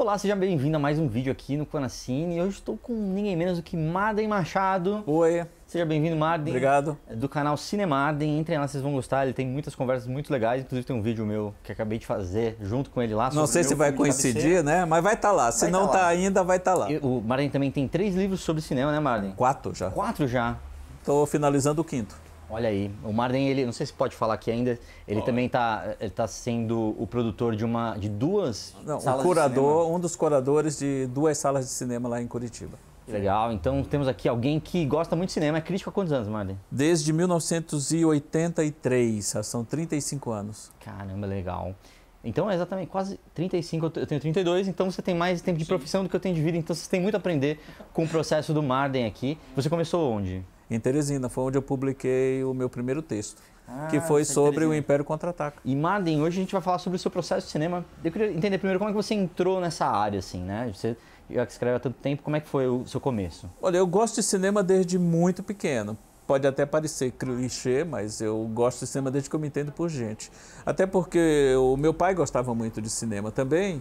Olá, seja bem-vindo a mais um vídeo aqui no Conacine hoje estou com ninguém menos do que Madem Machado. Oi. Seja bem-vindo, Madem. Obrigado. É do canal Cinemaden. Entrem lá, vocês vão gostar. Ele tem muitas conversas muito legais. Inclusive, tem um vídeo meu que acabei de fazer junto com ele lá. Não sei se vai coincidir, né? Mas vai estar tá lá. Se não está tá, tá ainda, vai estar tá lá. E o Madem também tem três livros sobre cinema, né, Madem? Quatro já. Quatro já. Estou finalizando o quinto. Olha aí, o Marden, ele, não sei se pode falar aqui ainda, ele também está tá sendo o produtor de uma de duas não, salas um curador, de um dos curadores de duas salas de cinema lá em Curitiba. Legal, então temos aqui alguém que gosta muito de cinema, é crítico há quantos anos, Marden? Desde 1983, são 35 anos. Caramba, legal. Então é exatamente quase 35, eu tenho 32, então você tem mais tempo de profissão do que eu tenho de vida, então você tem muito a aprender com o processo do Marden aqui. Você começou onde? em Teresina. Foi onde eu publiquei o meu primeiro texto. Ah, que foi é sobre o Império Contra-Ataca. E Madden, hoje a gente vai falar sobre o seu processo de cinema. Eu queria entender primeiro como é que você entrou nessa área, assim, né? Você já escreve há tanto tempo, como é que foi o seu começo? Olha, eu gosto de cinema desde muito pequeno. Pode até parecer clichê, mas eu gosto de cinema desde que eu me entendo por gente. Até porque o meu pai gostava muito de cinema também,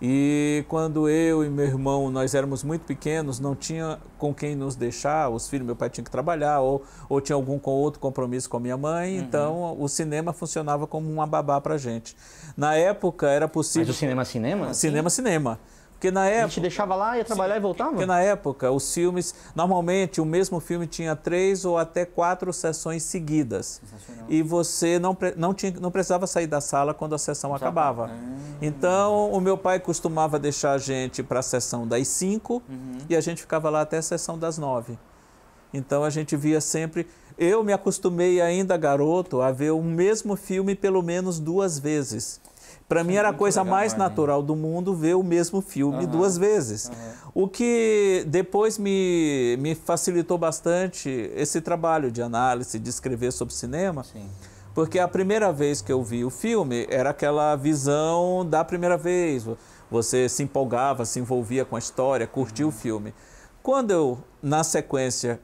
e quando eu e meu irmão, nós éramos muito pequenos, não tinha com quem nos deixar, os filhos, meu pai tinha que trabalhar, ou, ou tinha algum com outro compromisso com a minha mãe, uhum. então o cinema funcionava como uma babá pra gente. Na época era possível... Mas o cinema é cinema? Cinema, cinema. Porque na época, a gente deixava lá, ia trabalhar sim, e voltava? Porque na época, os filmes, normalmente o mesmo filme tinha três ou até quatro sessões seguidas. E você não, não, tinha, não precisava sair da sala quando a sessão Já acabava. Tá. Então, o meu pai costumava deixar a gente para a sessão das cinco uhum. e a gente ficava lá até a sessão das nove. Então, a gente via sempre... Eu me acostumei ainda, garoto, a ver o mesmo filme pelo menos duas vezes. Para mim era a coisa legal, mais né? natural do mundo ver o mesmo filme uhum. duas vezes. Uhum. O que depois me, me facilitou bastante esse trabalho de análise, de escrever sobre cinema. Sim. Porque a primeira vez que eu vi o filme era aquela visão da primeira vez. Você se empolgava, se envolvia com a história, curtia uhum. o filme. Quando eu, na sequência,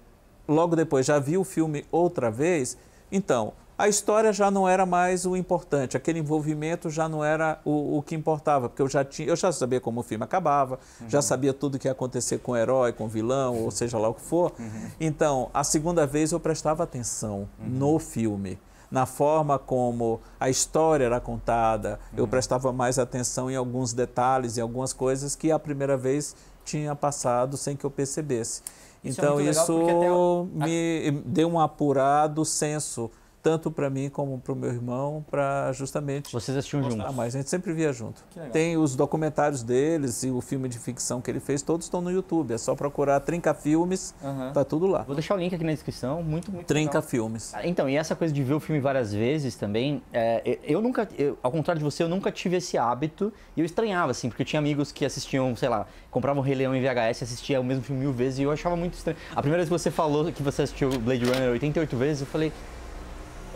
logo depois já vi o filme outra vez, então, a história já não era mais o importante, aquele envolvimento já não era o, o que importava, porque eu já, tinha, eu já sabia como o filme acabava, uhum. já sabia tudo o que ia acontecer com o herói, com o vilão, ou uhum. seja lá o que for. Uhum. Então, a segunda vez eu prestava atenção uhum. no filme na forma como a história era contada. Uhum. Eu prestava mais atenção em alguns detalhes, em algumas coisas que a primeira vez tinha passado sem que eu percebesse. Isso é então, é isso me deu um apurado senso tanto para mim como para o meu irmão, para justamente. Vocês assistiam juntos? Ah, mas a gente sempre via junto. Tem os documentários deles e o filme de ficção que ele fez, todos estão no YouTube. É só procurar Trinca Filmes, uhum. tá tudo lá. Vou deixar o link aqui na descrição, muito, muito Trinca legal. Filmes. Ah, então, e essa coisa de ver o filme várias vezes também, é, eu nunca, eu, ao contrário de você, eu nunca tive esse hábito e eu estranhava, assim, porque eu tinha amigos que assistiam, sei lá, compravam Rei Leão em VHS, assistia o mesmo filme mil vezes e eu achava muito estranho. A primeira vez que você falou que você assistiu Blade Runner 88 vezes, eu falei.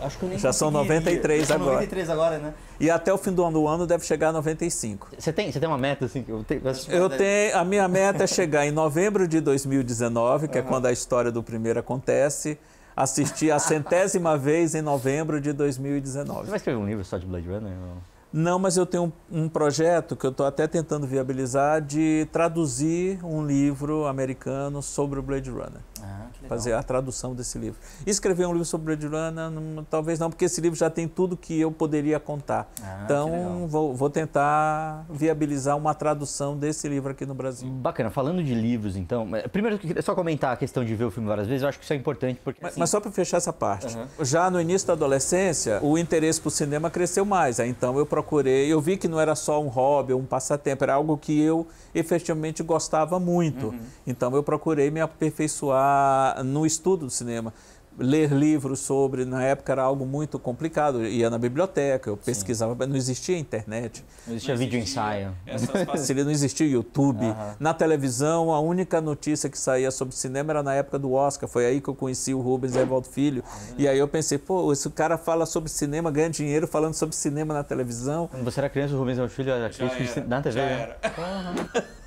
Acho que eu nem Já são 93 já agora. 93 agora, né? E até o fim do ano, ano deve chegar a 95. Você tem, você tem uma meta assim? Eu tenho, eu tenho a minha meta é chegar em novembro de 2019, que uhum. é quando a história do primeiro acontece, assistir a centésima vez em novembro de 2019. Você vai escrever um livro só de Blade Runner? Ou... Não, mas eu tenho um, um projeto que eu estou até tentando viabilizar de traduzir um livro americano sobre o Blade Runner. Ah, Fazer a tradução desse livro. Escrever um livro sobre o Blade Runner, não, talvez não, porque esse livro já tem tudo que eu poderia contar. Ah, então, vou, vou, tentar viabilizar uma tradução desse livro aqui no Brasil. Bacana. Falando de livros, então, é, primeiro, só comentar a questão de ver o filme várias vezes, eu acho que isso é importante. porque... Mas, assim... mas só para fechar essa parte. Uhum. Já no início da adolescência, o interesse por cinema cresceu mais. Então, eu procurei, eu vi que não era só um hobby, um passatempo, era algo que eu efetivamente gostava muito. Uhum. Então eu procurei me aperfeiçoar no estudo do cinema ler livros sobre, na época era algo muito complicado, ia na biblioteca, eu pesquisava, mas não existia internet. Não existia vídeo ensaio. Essas não existia YouTube. Na televisão, a única notícia que saía sobre cinema era na época do Oscar, foi aí que eu conheci o Rubens Evaldo Filho. E aí eu pensei, pô, esse cara fala sobre cinema, ganha dinheiro falando sobre cinema na televisão. Quando você era criança, o Rubens Evaldo Filho era crítico na TV, já né? Era. Uhum.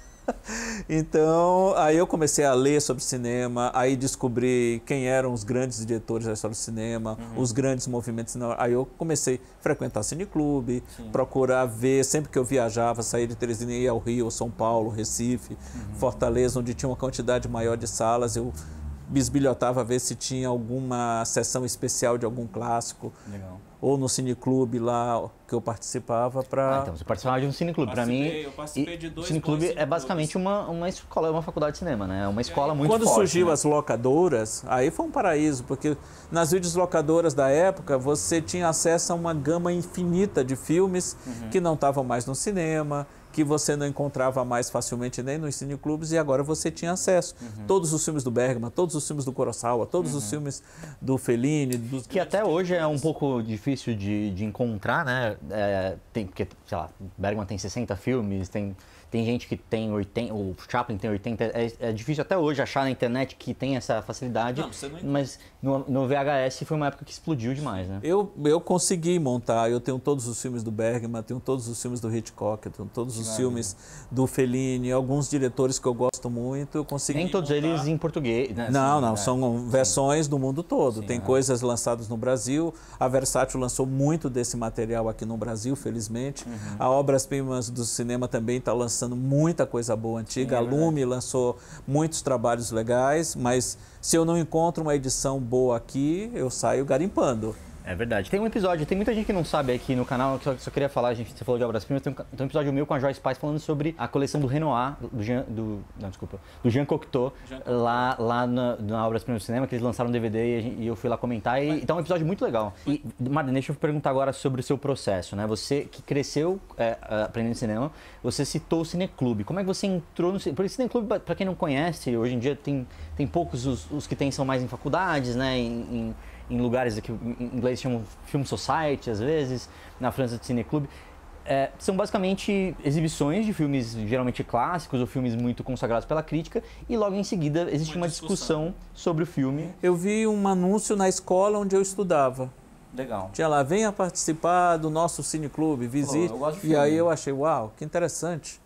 então, aí eu comecei a ler sobre cinema, aí descobri quem eram os grandes diretores da história do cinema, uhum. os grandes movimentos. Aí eu comecei a frequentar cineclube, procurar ver, sempre que eu viajava, sair de Teresina e ia ao Rio, São Paulo, Recife, uhum. Fortaleza, onde tinha uma quantidade maior de salas, eu bisbilhotava a ver se tinha alguma sessão especial de algum clássico. Legal. Ou no cineclube lá que eu participava para. Ah, então, você participava de um cineclube. Para mim. Eu participei de dois. Cineclube é basicamente uma, uma escola, uma faculdade de cinema, né? É uma escola aí, muito Quando forte, surgiu né? as locadoras, aí foi um paraíso, porque nas videolocadoras da época você tinha acesso a uma gama infinita de filmes uhum. que não estavam mais no cinema que você não encontrava mais facilmente nem nos cineclubes e agora você tinha acesso. Uhum. Todos os filmes do Bergman, todos os filmes do Kurosawa, todos uhum. os filmes do Fellini. Dos... Que até hoje é um pouco difícil de, de encontrar, né? É, tem, porque, sei lá, Bergman tem 60 filmes, tem tem gente que tem 80, o Chaplin tem 80, é, é difícil até hoje achar na internet que tem essa facilidade, não, você não... mas no, no, VHS foi uma época que explodiu demais, né? Eu, eu consegui montar, eu tenho todos os filmes do Bergman, tenho todos os filmes do Hitchcock, tenho todos os Maravilha. filmes né? do Fellini, alguns diretores que eu gosto muito, eu consegui Nem todos montar. eles em português, né? Não, assim, não, né? são versões do mundo todo, Sim, tem é. coisas lançadas no Brasil, a Versátil lançou muito desse material aqui no Brasil, felizmente, uhum. a Obras Primas do Cinema também está lançando lançando muita coisa boa antiga. É, a Lume lançou muitos trabalhos legais, mas se eu não encontro uma edição boa aqui, eu saio garimpando. É verdade. Tem um episódio, tem muita gente que não sabe aqui no canal, que só, só queria falar, gente, você falou de obras primas, tem um, tem um, episódio meu com a Joyce Paz falando sobre a coleção do Renoir, do Jean, do, não, desculpa, do Jean Cocteau, Jean lá, lá na, na Obras Primas do Cinema, que eles lançaram um DVD e, e eu fui lá comentar, e, Mas... então é um episódio muito legal. E, Marden, deixa eu perguntar agora sobre o seu processo, né? Você que cresceu é, é aprendendo cinema, você citou o Cineclube. Como é que você entrou no Cineclube? Cineclube, pra quem não conhece, hoje em dia tem, tem poucos, os, os que tem são mais em faculdades, né, em, em em lugares que em inglês chamam Film Society, às vezes, na França de Cineclube. É, são basicamente exibições de filmes geralmente clássicos ou filmes muito consagrados pela crítica e logo em seguida existe uma, uma discussão. discussão sobre o filme. Eu vi um anúncio na escola onde eu estudava Legal. Tinha lá, venha participar do nosso cineclube, visite. Oh, e aí eu achei, uau, que interessante.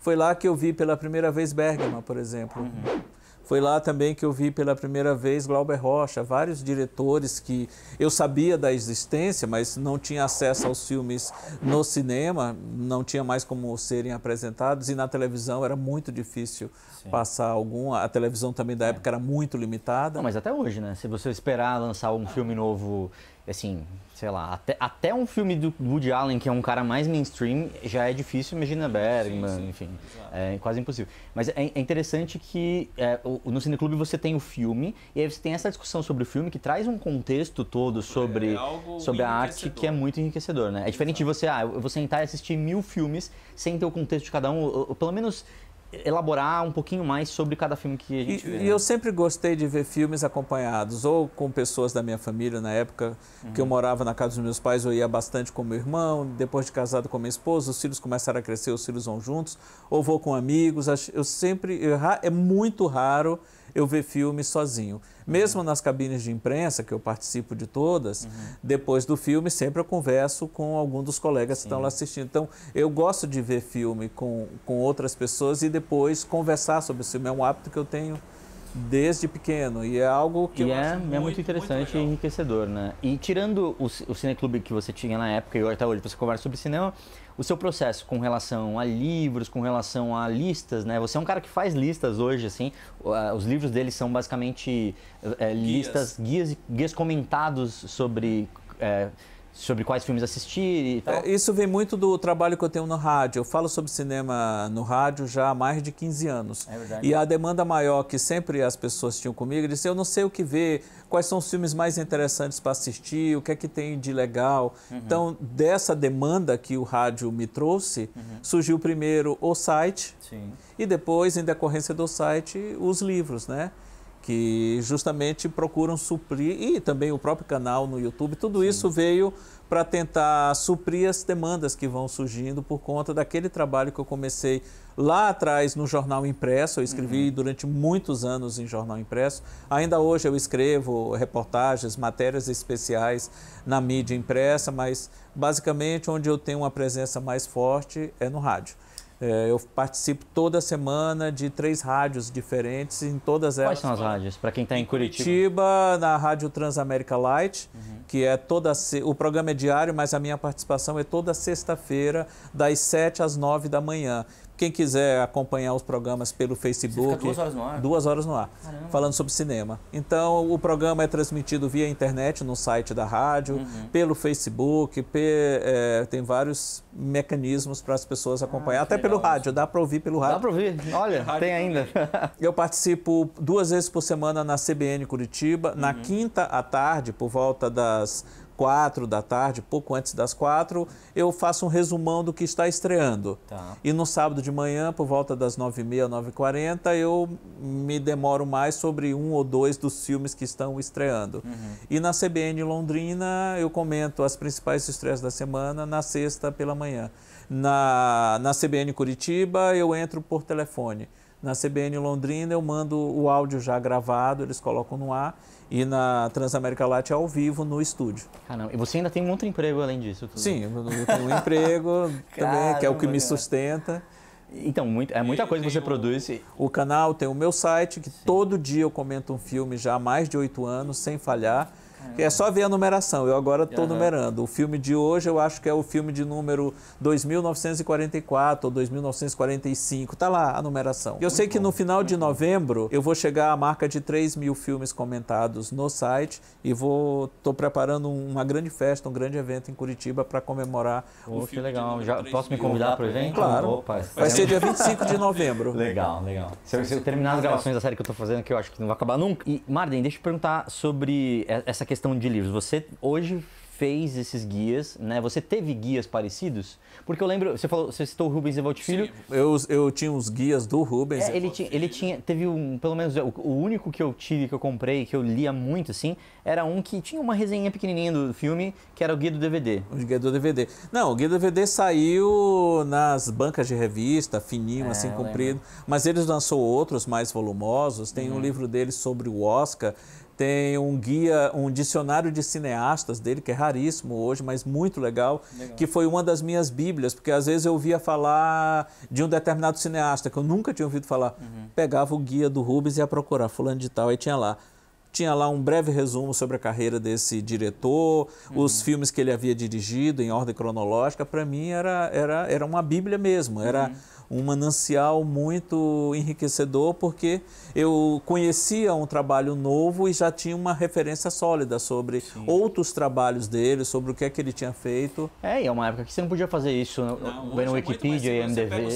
Foi lá que eu vi pela primeira vez Bergman, por exemplo. Uhum. Foi lá também que eu vi pela primeira vez Glauber Rocha, vários diretores que eu sabia da existência, mas não tinha acesso aos filmes no cinema, não tinha mais como serem apresentados e na televisão era muito difícil Sim. passar algum. A televisão também da é. época era muito limitada. Não, mas até hoje, né? Se você esperar lançar um filme novo assim, sei lá, até, até um filme do Woody Allen, que é um cara mais mainstream, já é difícil, imagina Bergman, sim, sim, enfim, é quase impossível. Mas é, é interessante que é, o, no Cineclube você tem o filme, e aí você tem essa discussão sobre o filme que traz um contexto todo sobre, é, é sobre a arte que é muito enriquecedor, né? É diferente Exato. de você, ah, eu vou sentar e assistir mil filmes sem ter o contexto de cada um, ou, ou pelo menos elaborar um pouquinho mais sobre cada filme que a gente e, vê. E né? eu sempre gostei de ver filmes acompanhados, ou com pessoas da minha família, na época uhum. que eu uhum. morava na casa dos meus pais, eu ia bastante com meu irmão, depois de casado com minha esposa, os filhos começaram a crescer, os filhos vão juntos, ou vou com amigos, eu sempre, é muito raro eu ver filme sozinho. Uhum. Mesmo uhum. nas cabines de imprensa, que eu participo de todas, uhum. depois do filme sempre eu converso com algum dos colegas Sim. que estão lá assistindo. Então, eu gosto de ver filme com, com outras pessoas e depois conversar sobre o filme. É um hábito que eu tenho desde pequeno e é algo que e eu é, acho muito, é muito interessante muito e enriquecedor, né? E tirando o, o cineclube que você tinha na época e até hoje você conversa sobre cinema, o seu processo com relação a livros, com relação a listas, né? Você é um cara que faz listas hoje, assim. Os livros dele são basicamente é, guias. listas, guias, guias comentados sobre é, sobre quais filmes assistir e tal. É, isso vem muito do trabalho que eu tenho no rádio. Eu falo sobre cinema no rádio já há mais de 15 anos. É verdade. E a demanda maior que sempre as pessoas tinham comigo, disse eu não sei o que ver, quais são os filmes mais interessantes para assistir, o que é que tem de legal. Uhum. Então, dessa demanda que o rádio me trouxe, uhum. surgiu primeiro o site Sim. e depois, em decorrência do site, os livros, né? que justamente procuram suprir, e também o próprio canal no YouTube, tudo Sim. isso veio para tentar suprir as demandas que vão surgindo por conta daquele trabalho que eu comecei lá atrás no jornal impresso. Eu escrevi uhum. durante muitos anos em jornal impresso. Ainda hoje eu escrevo reportagens, matérias especiais na mídia impressa, mas basicamente onde eu tenho uma presença mais forte é no rádio. É, eu participo toda semana de três rádios diferentes, em todas elas. Quais são as rádios? Para quem está em Curitiba. Curitiba, na Rádio Transamérica Light, uhum. que é toda. O programa é diário, mas a minha participação é toda sexta-feira, das 7 às 9 da manhã. Quem quiser acompanhar os programas pelo Facebook. duas horas no ar. Duas horas no ar. Caramba. Falando sobre cinema. Então, o programa é transmitido via internet, no site da rádio, uhum. pelo Facebook, pe, é, tem vários mecanismos para as pessoas ah, acompanhar. Ah, até pelo rádio, dá para ouvir pelo rádio. Dá para ouvir, olha, rádio. tem ainda. Eu participo duas vezes por semana na CBN Curitiba, uhum. na quinta à tarde, por volta das quatro da tarde, pouco antes das quatro, eu faço um resumão do que está estreando. Tá. E no sábado de manhã, por volta das nove e meia, nove e quarenta, eu me demoro mais sobre um ou dois dos filmes que estão estreando. Uhum. E na CBN Londrina, eu comento as principais estreias da semana na sexta pela manhã. Na, na CBN Curitiba, eu entro por telefone. Na CBN Londrina eu mando o áudio já gravado, eles colocam no ar e na Transamérica Latte ao vivo no estúdio. Caramba, e você ainda tem outro emprego além disso? Tudo? Sim, eu tenho um emprego também, que é o que me sustenta. Então, muito, é muita coisa que você produz. O canal tem o meu site, que Sim. todo dia eu comento um filme já há mais de oito anos, sem falhar. Caramba. É só ver a numeração. Eu agora estou uhum. numerando. O filme de hoje eu acho que é o filme de número 2944 ou 2945. Está lá a numeração. Eu Muito sei que bom. no final de uhum. novembro eu vou chegar à marca de 3 mil filmes comentados no site e vou estou preparando uma grande festa, um grande evento em Curitiba para comemorar. Oh, o que legal. Já, posso me convidar para o evento? Claro. Opa, vai ser dia 25 de novembro. Legal, legal. Se eu, se eu terminar as gravações da série que eu estou fazendo, que eu acho que não vai acabar nunca. E, Marden, deixa eu perguntar sobre essa questão de livros, você hoje fez esses guias, né? Você teve guias parecidos? Porque eu lembro, você falou, você citou o Rubens e Filho. Sim, eu, eu tinha os guias do Rubens. É, ele, tinha, ele tinha, teve um, pelo menos o, o, único que eu tive, que eu comprei, que eu lia muito, assim, era um que tinha uma resenha pequenininha do filme, que era o guia do DVD. O guia do DVD. Não, o guia do DVD saiu nas bancas de revista, fininho, é, assim, comprido. Lembro. Mas eles lançou outros mais volumosos. Tem uhum. um livro dele sobre o Oscar tem um guia, um dicionário de cineastas dele, que é raríssimo hoje, mas muito legal, legal, que foi uma das minhas bíblias, porque às vezes eu ouvia falar de um determinado cineasta que eu nunca tinha ouvido falar. Uhum. Pegava o guia do Rubens e ia procurar fulano de tal, aí tinha lá tinha lá um breve resumo sobre a carreira desse diretor, uhum. os filmes que ele havia dirigido em ordem cronológica, para mim era, era, era uma bíblia mesmo, era uhum um manancial muito enriquecedor, porque eu conhecia um trabalho novo e já tinha uma referência sólida sobre Sim. outros trabalhos dele, sobre o que é que ele tinha feito. É, e é uma época que você não podia fazer isso, não, no, é Wikipedia e MDB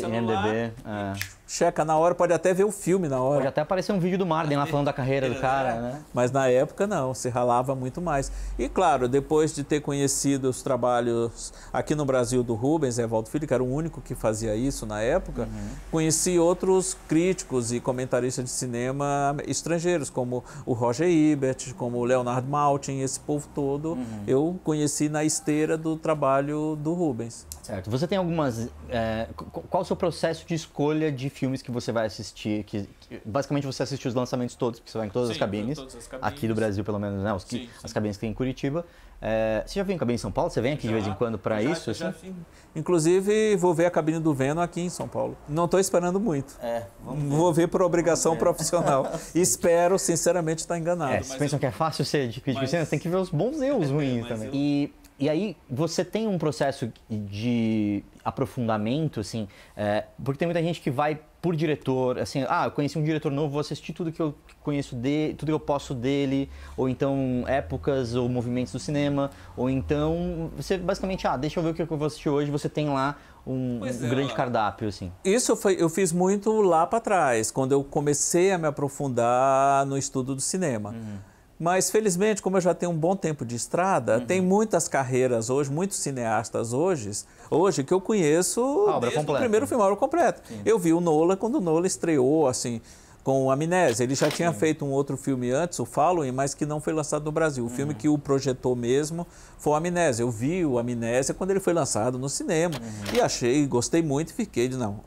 checa na hora, pode até ver o filme na hora. Pode até aparecer um vídeo do Marden lá falando da carreira do cara, é. né? Mas na época não, se ralava muito mais. E claro, depois de ter conhecido os trabalhos aqui no Brasil do Rubens, Evaldo Filho, que era o único que fazia isso na época, uhum. conheci outros críticos e comentaristas de cinema estrangeiros, como o Roger Ebert, como o Leonard Maltin, esse povo todo, uhum. eu conheci na esteira do trabalho do Rubens. Certo. Você tem algumas. É, qual o seu processo de escolha de filmes que você vai assistir? Que, que basicamente você assiste os lançamentos todos, porque você vai em todas, sim, as cabines, todas as cabines. Aqui do Brasil, pelo menos, né? Os, sim, sim. As cabines que tem em Curitiba. É, você já viu em cabine em São Paulo? Você vem aqui já, de vez em quando para isso? Já, assim? Inclusive, vou ver a cabine do Venom aqui em São Paulo. Não estou esperando muito. É, ver. Vou ver por obrigação ver. profissional. Espero, sinceramente, estar tá enganado. É, vocês pensam eu... que é fácil ser de crítico mas... de cinema? Tem que ver os bons e os é ruins também. Eu... E e aí você tem um processo de aprofundamento, assim, é, porque tem muita gente que vai por diretor, assim, ah, eu conheci um diretor novo, vou assistir tudo que eu conheço dele, tudo que eu posso dele, ou então épocas ou movimentos do cinema, ou então você basicamente, ah, deixa eu ver o que eu vou assistir hoje, você tem lá um, um é, grande cardápio, assim. Isso foi, eu fiz muito lá para trás, quando eu comecei a me aprofundar no estudo do cinema. Uhum. Mas, felizmente, como eu já tenho um bom tempo de estrada, uhum. tem muitas carreiras hoje, muitos cineastas hoje, hoje que eu conheço o primeiro né? filme, a obra completa. Sim. Eu vi o Nola quando o Nola estreou, assim, com o Amnésia. Ele já tinha Sim. feito um outro filme antes, o Following, mas que não foi lançado no Brasil. O uhum. filme que o projetou mesmo foi o Amnésia. Eu vi o Amnésia quando ele foi lançado no cinema. Uhum. E achei, gostei muito e fiquei de não,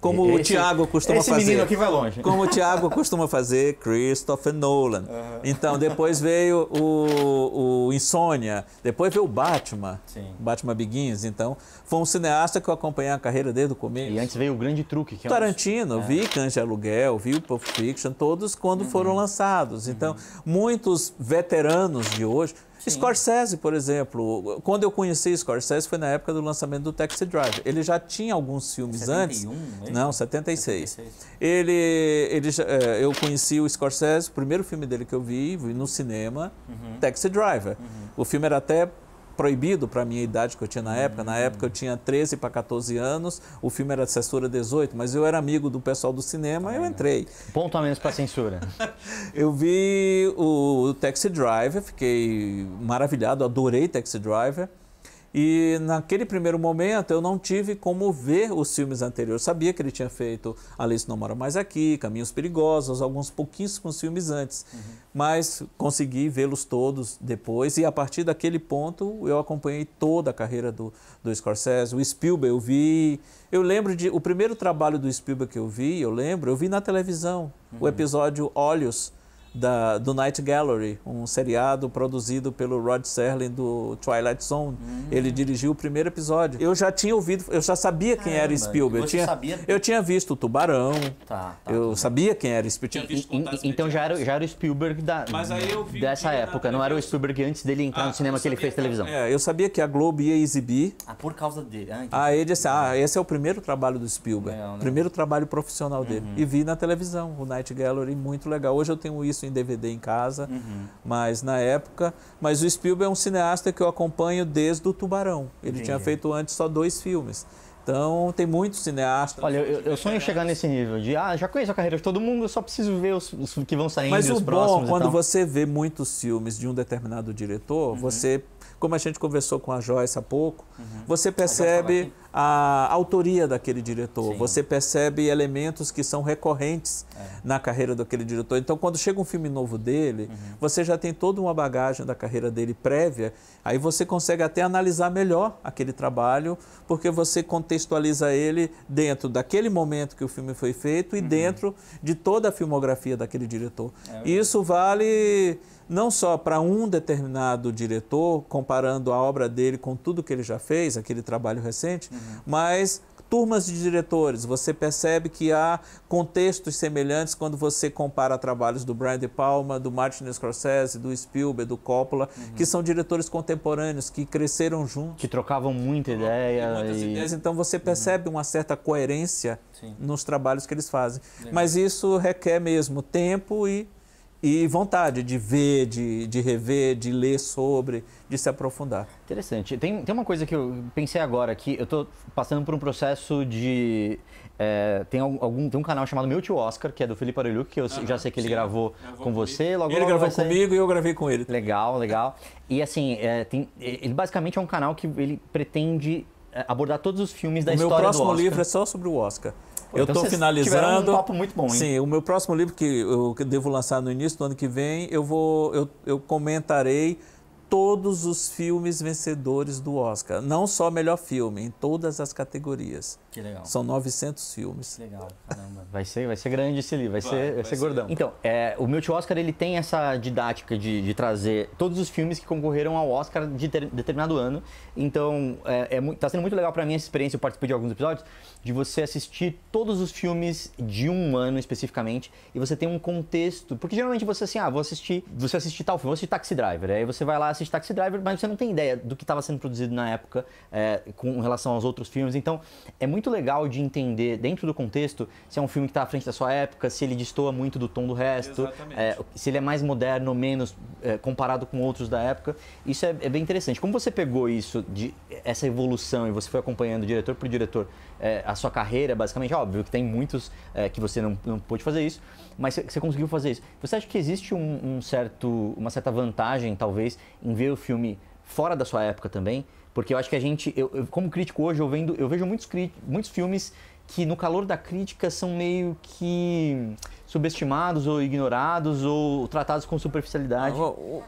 como esse, o Tiago costuma esse fazer. Esse menino aqui vai longe. Como o Tiago costuma fazer, Christopher Nolan. Uhum. Então, depois veio o, o Insônia, depois veio o Batman, Sim. Batman Begins. Então, foi um cineasta que eu acompanhei a carreira desde o começo. E antes veio o Grande Truque. Que é Tarantino, é. vi Cães de Aluguel, vi o Pulp Fiction, todos quando uhum. foram lançados. Então, uhum. muitos veteranos de hoje Sim. Scorsese, por exemplo, quando eu conheci Scorsese foi na época do lançamento do Taxi Driver. Ele já tinha alguns filmes 71, antes. Mesmo? É Não, 76. 76. Ele, ele, é, eu conheci o Scorsese, o primeiro filme dele que eu vi, vi no cinema, uhum. Taxi Driver. Uhum. O filme era até proibido para a minha idade que eu tinha na época. Na época eu tinha 13 para 14 anos, o filme era de censura 18, mas eu era amigo do pessoal do cinema e eu entrei. Ponto a menos para censura. eu vi o, o Taxi Driver, fiquei maravilhado, adorei Taxi Driver. E naquele primeiro momento eu não tive como ver os filmes anteriores. sabia que ele tinha feito Alice Não Mora Mais Aqui, Caminhos Perigosos, alguns pouquíssimos filmes antes. Uhum. Mas consegui vê-los todos depois e a partir daquele ponto eu acompanhei toda a carreira do, do Scorsese. O Spielberg eu vi. Eu lembro de. O primeiro trabalho do Spielberg que eu vi, eu lembro, eu vi na televisão uhum. o episódio Olhos da, do Night Gallery, um seriado produzido pelo Rod Serling do Twilight Zone. Hum. Ele dirigiu o primeiro episódio. Eu já tinha ouvido, eu já sabia Caramba, quem era Spielberg. Eu tinha, sabia... eu tinha visto o Tubarão. Tá, tá, tá eu tá. sabia quem era Spielberg. E, e, então já era, já era o Spielberg da, dessa época, era... não era o Spielberg antes dele entrar ah, no cinema que ele fez que... televisão. É, eu sabia que a Globo ia exibir. Ah, por causa dele. Ah, ah ele disse: Ah, esse é o primeiro trabalho do Spielberg. Não, é, não. Primeiro trabalho profissional dele. Uhum. E vi na televisão o Night Gallery, muito legal. Hoje eu tenho isso isso em DVD em casa, uhum. mas na época. Mas o Spielberg é um cineasta que eu acompanho desde o Tubarão. Ele tinha feito antes só dois filmes. Então tem muitos cineastas. Olha, eu, eu sonho chegar nesse nível de ah, já conheço a carreira de todo mundo, eu só preciso ver os, os que vão saindo. Mas o os bom, quando você vê muitos filmes de um determinado diretor, uhum. você, como a gente conversou com a Joyce há pouco, uhum. você percebe a autoria daquele diretor, Sim. você percebe elementos que são recorrentes é. na carreira daquele diretor. Então, quando chega um filme novo dele, uhum. você já tem toda uma bagagem da carreira dele prévia, aí você consegue até analisar melhor aquele trabalho, porque você contextualiza ele dentro daquele momento que o filme foi feito e uhum. dentro de toda a filmografia daquele diretor. É, Isso vale não só para um determinado diretor, comparando a obra dele com tudo que ele já fez, aquele trabalho recente, uhum. mas turmas de diretores. Você percebe que há contextos semelhantes quando você compara trabalhos do Brian De Palma, do Martin Scorsese, do Spielberg, do Coppola, uhum. que são diretores contemporâneos que cresceram juntos, que trocavam muita ideia, muitas e... ideias. Então você uhum. percebe uhum. uma certa coerência Sim. nos trabalhos que eles fazem. Legal. Mas isso requer mesmo tempo e e vontade de ver, de, de rever, de ler sobre, de se aprofundar. Interessante. Tem, tem uma coisa que eu pensei agora, que eu estou passando por um processo de... É, tem, algum, tem um canal chamado Meu Tio Oscar, que é do Felipe Arelhuc, que eu ah, já sei que ele sim. gravou com você. Logo, ele logo gravou comigo e eu gravei com ele. Legal, legal. E assim, é, tem, ele basicamente é um canal que ele pretende é, abordar todos os filmes da o história do Oscar. Meu próximo livro é só sobre o Oscar. Pô, eu estou então finalizando. Um papo muito bom, hein? Sim, o meu próximo livro que eu devo lançar no início do ano que vem, eu vou, eu, eu comentarei todos os filmes vencedores do Oscar, não só melhor filme, em todas as categorias. Que legal. São 900 filmes. Legal, caramba. Vai ser, vai ser grande esse livro, vai, vai ser, vai, ser, ser gordão. Então, é, o Multi Oscar ele tem essa didática de, de, trazer todos os filmes que concorreram ao Oscar de ter, determinado ano. Então, é, é, tá sendo muito legal para mim essa experiência, eu participei de alguns episódios, de você assistir todos os filmes de um ano especificamente e você tem um contexto. Porque geralmente você assim, ah, vou assistir, você assistir tal filme, vou assistir Taxi Driver. Aí você vai lá assistir Taxi Driver, mas você não tem ideia do que estava sendo produzido na época é, com relação aos outros filmes. Então, é muito muito legal de entender, dentro do contexto, se é um filme que está à frente da sua época, se ele destoa muito do tom do resto, é, se ele é mais moderno ou menos é, comparado com outros da época. Isso é, é, bem interessante. Como você pegou isso, de, essa evolução, e você foi acompanhando diretor por diretor é, a sua carreira, basicamente? É óbvio que tem muitos é, que você não, não pôde fazer isso, mas você conseguiu fazer isso. Você acha que existe um, um certo, uma certa vantagem, talvez, em ver o filme fora da sua época também? Porque eu acho que a gente, eu, eu, como crítico hoje, eu, vendo, eu vejo muitos, muitos filmes que no calor da crítica são meio que subestimados ou ignorados ou tratados com superficialidade. Ah,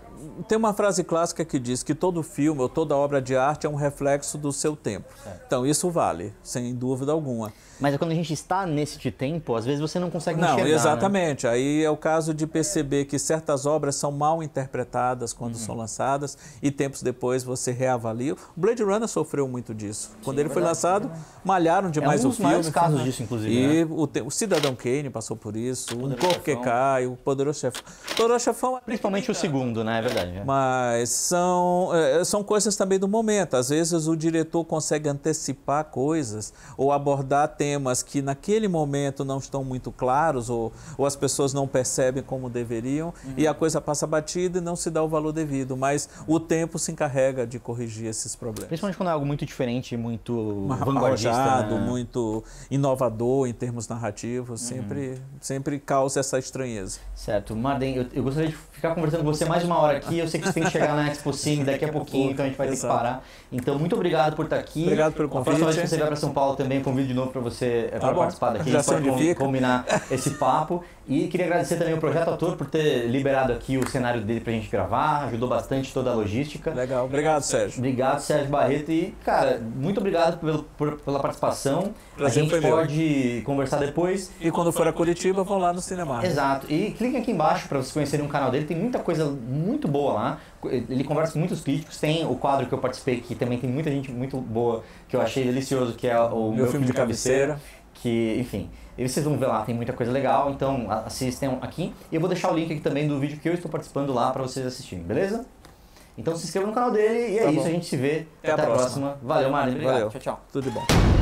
tem uma frase clássica que diz que todo filme ou toda obra de arte é um reflexo do seu tempo. É. Então isso vale, sem dúvida alguma. Mas é quando a gente está nesse tempo, às vezes você não consegue não, enxergar. Não, né? exatamente. Né? Aí é o caso de perceber que certas obras são mal interpretadas quando uhum. são lançadas e tempos depois você reavalia. O Blade Runner sofreu muito disso. Quando ele foi lançado, malharam demais é um o filme. casos disso, inclusive. E né? o, o Cidadão Kane passou por isso isso. O, o Corpo que Cai, o Poderoso Chefão. Poderoso Chefão... É Principalmente o segundo, né? É verdade. É. Mas são, é, são coisas também do momento. Às vezes o diretor consegue antecipar coisas ou abordar temas que naquele momento não estão muito claros ou, ou as pessoas não percebem como deveriam uhum. e a coisa passa batida e não se dá o valor devido. Mas o tempo se encarrega de corrigir esses problemas. Principalmente quando é algo muito diferente, muito vanguardista. Né? Muito inovador em termos narrativos. Sempre, uhum. sempre causa essa estranheza. Certo. Marden, eu, eu, gostaria de ficar conversando com você mais uma hora aqui. Eu sei que você tem que chegar na Expo Sim daqui a pouquinho, então a gente vai Exato. ter que parar. Então, muito obrigado por estar aqui. Obrigado pelo convite. A próxima vez que você vier para São Paulo também, convido de novo para você eh, tá participar daqui. a gente pode combinar esse papo. E queria agradecer também o Projeto Ator por ter liberado aqui o cenário dele pra gente gravar, ajudou bastante toda a logística. Legal, obrigado Sérgio. Obrigado Sérgio Barreto e, cara, muito obrigado pelo, por, pela participação. Prazer a gente pode meu. conversar depois. E quando for a Curitiba, vão lá no cinema. Exato. E cliquem aqui embaixo para vocês conhecerem o canal dele, tem muita coisa muito boa lá. Ele conversa com muitos críticos, tem o quadro que eu participei que também tem muita gente muito boa que eu achei delicioso, que é o meu, meu filme, filme de cabeceira, cabeceira. que, enfim, e vocês vão ver lá, tem muita coisa legal, então assistam aqui. E eu vou deixar o link aqui também do vídeo que eu estou participando lá para vocês assistirem, beleza? Então se inscreva no canal dele e é tá isso, bom. a gente se vê. Até, até a próxima. próxima. Valeu, Marlene. Obrigado. Valeu. Tchau, tchau. Tudo de bom.